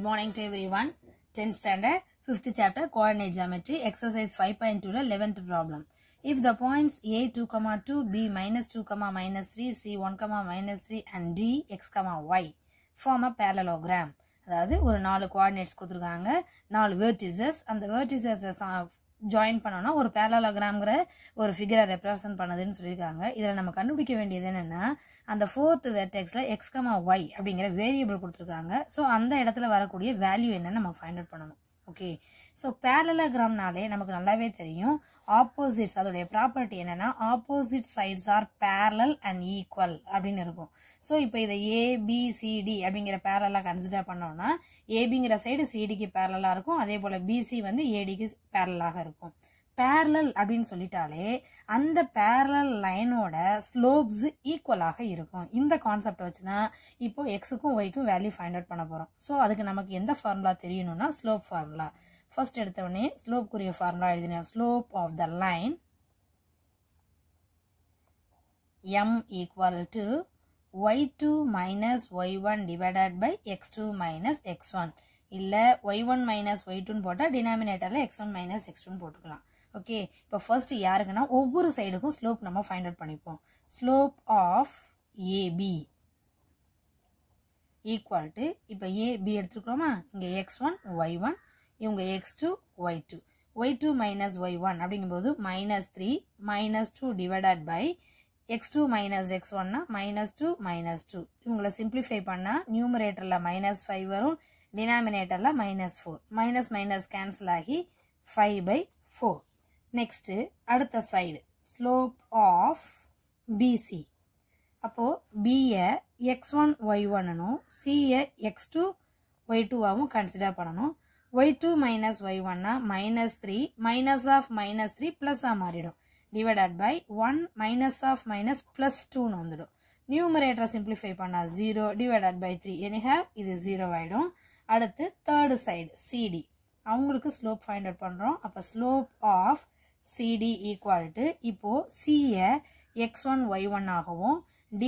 Good morning to everyone. 10th standard, 5th chapter, coordinate geometry, exercise 5.2, 11th problem. If the points A 2, comma 2, B minus 2, comma minus 3, C 1, comma minus 3 and D x, comma y form a parallelogram. அதாவது ஒரு நாலு coordinates கொடுத்துருக்காங்க நாலு vertices அந்த வேர்டிசஸை join பண்ணோம்னா ஒரு பேரலாகிராம்ங்கிற ஒரு ஃபிகரை represent பண்ணுதுன்னு சொல்லியிருக்காங்க இதில் நம்ம கண்டுபிடிக்க வேண்டியது என்னென்னா அந்த ஃபோர்த் வெர்டெக்ஸில் எக்ஸ்கமா ஒய் அப்படிங்கிற வேரியபிள் கொடுத்துருக்காங்க ஸோ அந்த இடத்துல வரக்கூடிய வேல்யூ என்னென்னு நம்ம ஃபைண்ட் அவுட் பண்ணணும் ஓகே ஸோ பேரலகிராம்னாலே நமக்கு நல்லாவே தெரியும் ஆப்போசிட்ஸ் அதோடைய ப்ராப்பர்ட்டி என்னென்னா opposite sides are parallel and equal அப்படின்னு இருக்கும் ஸோ இப்போ இதை ஏபிசிடி அப்படிங்கிற பேரலாக கன்சிடர் பண்ணோம்னா ஏபிங்கிற சைடு சிடிக்கு பேரலாக இருக்கும் அதே போல் பிசி வந்து ஏடிக்கு பேரலாக இருக்கும் பேரலல் அப்படின்னு சொல்லிட்டாலே அந்த பேரலல் லைனோட ஸ்லோப்ஸ் ஈக்குவலாக இருக்கும் இந்த கான்செப்ட் வச்சு தான் இப்போ எக்ஸுக்கும் ஒய்க்கும் வேல்யூ ஃபைண்ட் அவுட் பண்ண போகிறோம் ஸோ அதுக்கு நமக்கு எந்த ஃபார்முலா தெரியணும்னா ஸ்லோப் ஃபார்முலா ஃபர்ஸ்ட் எடுத்தவொடனே ஸ்லோப்க்குரிய ஃபார்முலா எழுதினா slope of the line m equal to one divided by x two minus x one இல்லை ஒய் ஒன் மைனஸ் ஒய் டூன்னு போட்டால் டினாமினேட்டரில் எக்ஸ் ஒன் மைனஸ் எக்ஸ் டூன்னு போட்டுக்கலாம் ஓகே இப்போ ஃபர்ஸ்ட் யாருக்குன்னா ஒவ்வொரு சைடுக்கும் ஸ்லோப் நம்ம ஃபைண்ட் அவுட் பண்ணிப்போம் slope of AB equal to இப்போ ஏபி எடுத்துக்கிறோமா இங்கே எக்ஸ் ஒன் ஒய் ஒன் இவங்க x two y two y two minus y one அப்படிங்கும்போது minus three minus two divided by x two minus x ஒன்னா minus two minus two இவங்களை simplify பண்ணால் நியூமரேட்டரில் minus five வரும் டினாமினேட்டரில் minus four minus minus cancel ஆகி five by four next அடுத்த side slope of BC அப்போது பியை எக்ஸ் ஒன் ஒய் ஒன்னும் சியை எக்ஸ் டூ ஒய் டூவாகவும் கன்சிடர் பண்ணணும் ஒய் டூ மைனஸ் ஒய் ஒன்னா minus three minus of minus three ப்ளஸ்ஸாக மாறிடும் divided by one minus of minus plus டூன்னு வந்துடும் நியூமரேட்டரை சிம்பிளிஃபை பண்ணால் zero divided by three anyhow இது ஜீரோ ஆகிடும் அடுத்து தேர்டு சைடு சிடி அவங்களுக்கு ஸ்லோப் ஃபைண்ட் அவுட் பண்ணுறோம் அப்போ slope of CD equal to இப்போ C எக்ஸ் ஒன் ஒய் ஆகவும் D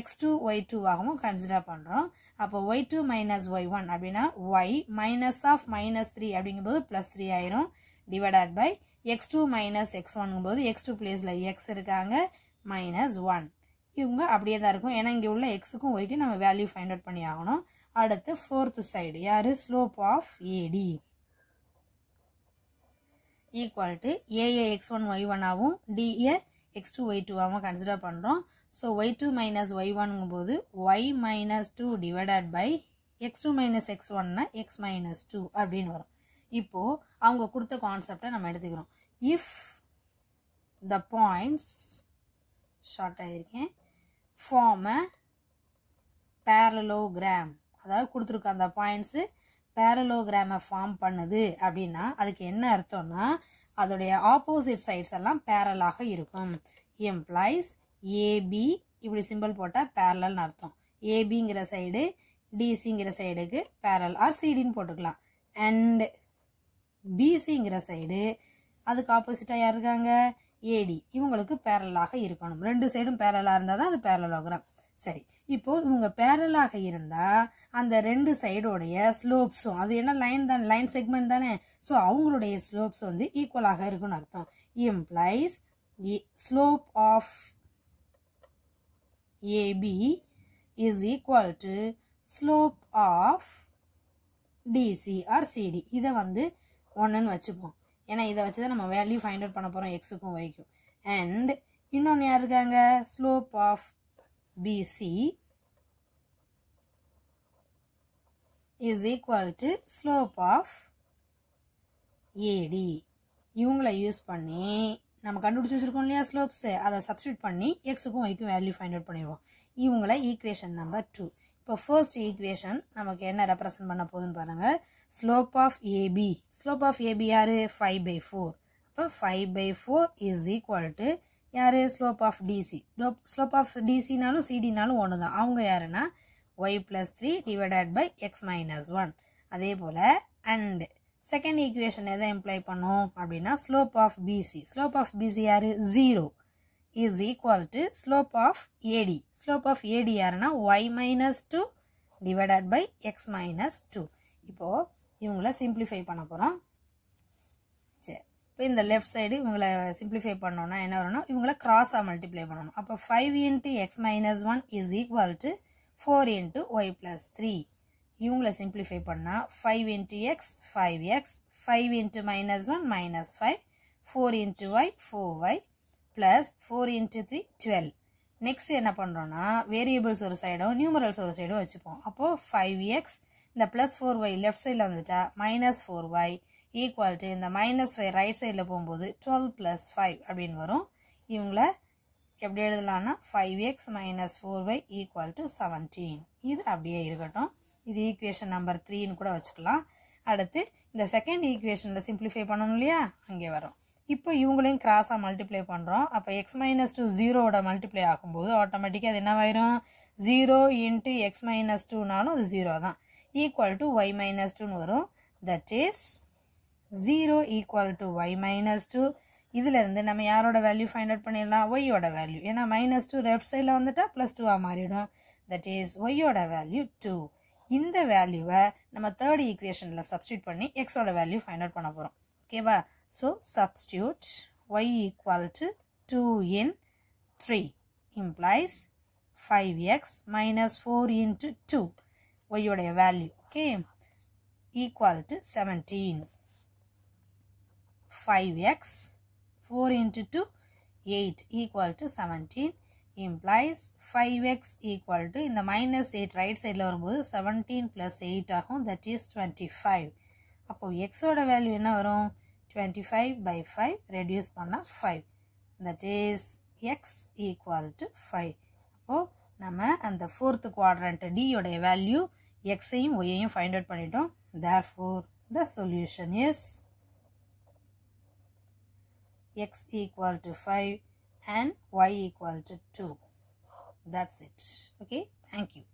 X2 டூ ஆகவும் consider கன்சிடர் பண்ணுறோம் அப்போ y two minus y one அப்படின்னா y minus of minus three அப்படிங்கும்போது ப்ளஸ் த்ரீ ஆயிரும் divided by x two minus x X2 x two x இருக்காங்க minus one இவங்க அப்படியே தான் இருக்கும் ஏன்னா இங்கே உள்ள எக்ஸுக்கும் ஒய்க்கும் நம்ம வேல்யூ ஃபைண்ட் அவுட் பண்ணி ஆகணும் அடுத்து ஃபோர்த்து சைடு யார் slope of AD equal to AA x one y ஒன்னாகவும் டிஏ எக்ஸ் டூ ஒய் டூவாகவும் கன்சிடர் பண்ணுறோம் so y two minus y ஒன்ங்கும் போது y minus two divided by x two minus x ஒன்னா எக்ஸ் மைனஸ் டூ அப்படின்னு வரும் இப்போது அவங்க கொடுத்த கான்செப்டை நம்ம எடுத்துக்கிறோம் இஃப் த பாயிண்ட்ஸ் ஷார்ட் ஆகியிருக்கேன் ஃபார்ம் அ பேரலோகிராம் அதாவது கொடுத்துருக்க அந்த பாயிண்ட்ஸு பேரலோகிராமை ஃபார்ம் பண்ணுது அப்படின்னா அதுக்கு என்ன அர்த்தம்னா அதோடைய ஆப்போசிட் சைட்ஸ் எல்லாம் பேரலாக இருக்கும் எம்ப்ளாய்ஸ் ஏபி இப்படி சிம்பிள் போட்டால் பேரலல்னு அர்த்தம் ஏபிங்கிற சைடு டிசிங்கிற சைடுக்கு பேரல் ஆர் சிடின்னு போட்டுக்கலாம் அண்ட் பிசிங்கிற சைடு அதுக்கு ஆப்போசிட்டாக யார் இருக்காங்க ஏடி இவங்களுக்கு பேரலாக இருக்கணும் ரெண்டு சைடும் பேரலாக இருந்தால் தான் அது பேரலோகிராம் சரி இப்போ இவங்க பேரலாக இருந்தா அந்த ரெண்டு சைடோடைய ஸ்லோப்ஸும் அது என்ன லைன் தானே லைன் செக்மெண்ட் தானே ஸோ அவங்களுடைய ஸ்லோப்ஸ் வந்து ஈக்குவலாக இருக்குன்னு அர்த்தம் implies slope of AB is equal to slope of DC or CD இதை வந்து ஒன்றுன்னு வச்சுப்போம் ஏன்னா இதை வச்சு தான் நம்ம வேல்யூ ஃபைண்ட் அவுட் பண்ண போகிறோம் எக்ஸுக்கும் வைக்கும் அண்ட் இன்னொன்று யார் இருக்காங்க slope of BC is equal to slope of AD. இவங்களை யூஸ் பண்ணி நம்ம கண்டுபிடிச்சி வச்சுருக்கோம் இல்லையா ஸ்லோப்ஸு அதை சப்ஸ்டியூட் பண்ணி எக்ஸுக்கும் ஒய்க்கும் வேல்யூ ஃபைண்ட் அவுட் பண்ணிடுவோம் இவங்கள ஈக்குவேஷன் நம்பர் டூ இப்போ ஃபர்ஸ்ட் ஈக்குவேஷன் நமக்கு என்ன ரெப்ரசன்ட் பண்ண போகுதுன்னு பாருங்கள் slope of AB slope of AB யார் ஃபைவ் பை ஃபோர் அப்போ five by four is equal to யார் slope of DC slope of டிசினாலும் சிடினாலும் ஒன்று தான் அவங்க யாருன்னா y plus three divided by x minus one அதே போல் அண்டு செகண்ட் ஈக்குவேஷன் எதை எம்ப்ளை பண்ணோம் அப்படின்னா slope of BC slope of BC யார் zero is equal to slope of AD slope of AD யாருன்னா y minus two divided by x minus two இப்போது இவங்கள simplify பண்ண போகிறோம் இப்போ இந்த லெஃப்ட் சைடு இவங்களை சிம்பிளிஃபை பண்ணோன்னா என்ன வரணும் இவங்களை கிராஸாக மல்டிப்ளை பண்ணணும் அப்போ five into x minus one is equal to four into y plus three இவங்களை சிம்பிளிஃபை பண்ணால் five into x five x five into minus one minus five four into y four y plus four into three twelve next என்ன பண்ணுறோன்னா variables ஒரு சைடும் numerals ஒரு சைடும் வச்சுப்போம் அப்போது ஃபைவ் எக்ஸ் இந்த ப்ளஸ் ஃபோர் ஒய் லெஃப்ட் சைடில் வந்துட்டா minus four y equal to இந்த மைனஸ் ஃபைவ் ரைட் சைடில் போகும்போது டுவெல் ப்ளஸ் ஃபைவ் அப்படின்னு வரும் இவங்கள எப்படி எழுதலாம்னா five x minus four y equal to seventeen இது அப்படியே இருக்கட்டும் இது ஈக்குவேஷன் நம்பர் த்ரீன்னு கூட வச்சுக்கலாம் அடுத்து இந்த செகண்ட் ஈக்குவேஷனில் சிம்பிளிஃபை பண்ணணும் இல்லையா அங்கே வரும் இப்போ இவங்களையும் கிராஸாக மல்டிப்ளை பண்ணுறோம் அப்போ எக்ஸ் மைனஸ் டூ ஜீரோவோட மல்டிப்ளை ஆகும்போது ஆட்டோமேட்டிக்காக அது என்னவாயிரும் ஜீரோ இன்ட்டு எக்ஸ் மைனஸ் டூனாலும் அது ஜீரோ தான் ஈக்குவல் டு ஒய் மைனஸ் டூன்னு வரும் that is zero equal to y minus two இதுலேருந்து நம்ம யாரோட வேல்யூ ஃபைண்ட் அவுட் பண்ணிடலாம் ஒய்யோட வேல்யூ ஏன்னா மைனஸ் டூ லெஃப்ட் சைடில் வந்துட்டால் ப்ளஸ் டூவாக மாறிடும் தட் இஸ் ஒய்யோட வேல்யூ டூ இந்த வேல்யூவை நம்ம தேர்ட் ஈக்குவேஷனில் சப்ஸ்டியூட் பண்ணி எக்ஸோட வேல்யூ ஃபைண்ட் அவுட் பண்ண போகிறோம் ஓகேவா so substitute y equal to two in three implies five x minus four into two ஒய்யோடைய value okay equal to seventeen 5x 4 into 2 8 equal to 17 implies 5x equal to இந்த minus 8 right sideல வரும்போது 17 plus 8 ஆகும் that is 25 அப்போ x ஓட value என்ன வரும் 25 by 5 reduce பண்ணா 5 that is x equal to 5 அப்போ நம்ம அந்த 4th quadrant d யோடைய value x ஐயும் y ஐயும் find out பண்ணிட்டோம் therefore the solution is x equal to 5 and y equal to 2 that's it okay thank you